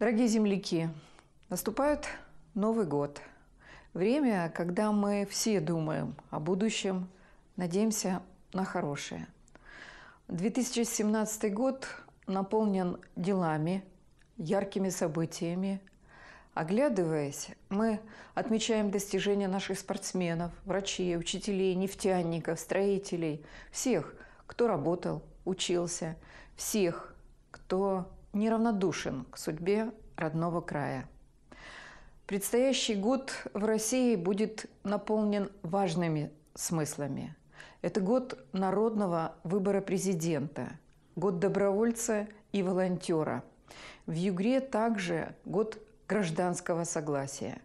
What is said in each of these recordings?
Дорогие земляки, наступает Новый год. Время, когда мы все думаем о будущем, надеемся на хорошее. 2017 год наполнен делами, яркими событиями. Оглядываясь, мы отмечаем достижения наших спортсменов, врачей, учителей, нефтяников, строителей, всех, кто работал, учился, всех, кто неравнодушен к судьбе родного края. Предстоящий год в России будет наполнен важными смыслами. Это год народного выбора президента, год добровольца и волонтера. В Югре также год гражданского согласия.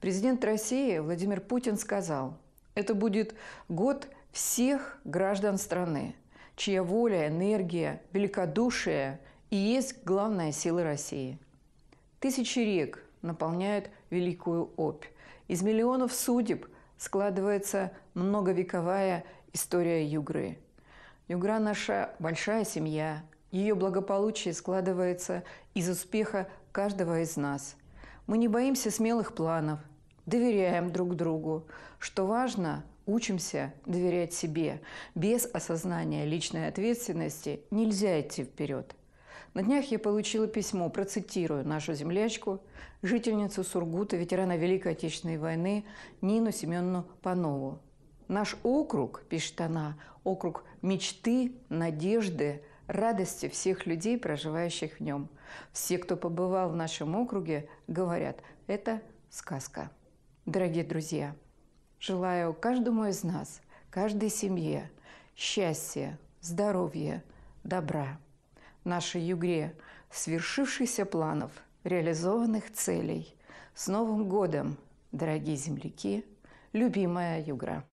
Президент России Владимир Путин сказал, это будет год всех граждан страны, чья воля, энергия, великодушие и есть главная сила России. Тысячи рек наполняют великую опь. Из миллионов судеб складывается многовековая история Югры. Югра – наша большая семья. Ее благополучие складывается из успеха каждого из нас. Мы не боимся смелых планов, доверяем друг другу. Что важно, учимся доверять себе. Без осознания личной ответственности нельзя идти вперед – на днях я получила письмо, процитирую нашу землячку, жительницу Сургута, ветерана Великой Отечественной войны Нину Семеновну Панову. Наш округ, пишет она, округ мечты, надежды, радости всех людей, проживающих в нем. Все, кто побывал в нашем округе, говорят, это сказка. Дорогие друзья, желаю каждому из нас, каждой семье счастья, здоровья, добра нашей Югре, свершившихся планов, реализованных целей. С Новым годом, дорогие земляки, любимая Югра!